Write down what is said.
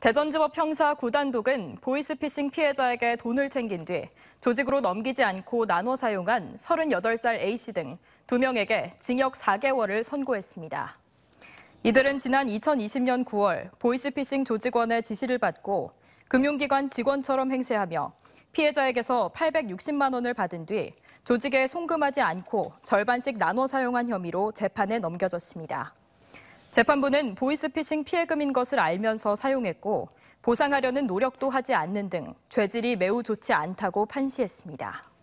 대전지법 형사 구단독은 보이스피싱 피해자에게 돈을 챙긴 뒤 조직으로 넘기지 않고 나눠 사용한 38살 A씨 등 2명에게 징역 4개월을 선고했습니다. 이들은 지난 2020년 9월 보이스피싱 조직원의 지시를 받고 금융기관 직원처럼 행세하며 피해자에게서 860만 원을 받은 뒤 조직에 송금하지 않고 절반씩 나눠 사용한 혐의로 재판에 넘겨졌습니다. 재판부는 보이스피싱 피해금인 것을 알면서 사용했고 보상하려는 노력도 하지 않는 등 죄질이 매우 좋지 않다고 판시했습니다.